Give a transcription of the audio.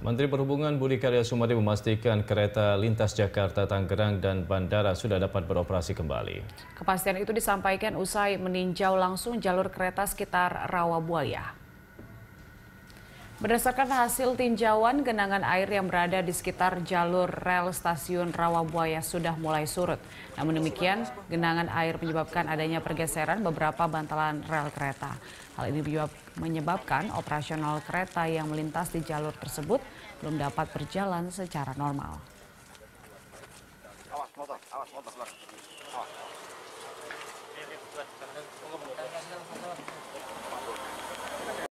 Menteri Perhubungan Budi Karya Sumadi memastikan kereta lintas Jakarta, Tangerang, dan bandara sudah dapat beroperasi kembali. Kepastian itu disampaikan usai meninjau langsung jalur kereta sekitar rawa buaya. Berdasarkan hasil tinjauan, genangan air yang berada di sekitar jalur rel stasiun Rawabuaya sudah mulai surut. Namun demikian, genangan air menyebabkan adanya pergeseran beberapa bantalan rel kereta. Hal ini menyebabkan operasional kereta yang melintas di jalur tersebut belum dapat berjalan secara normal. Awas motor, awas motor,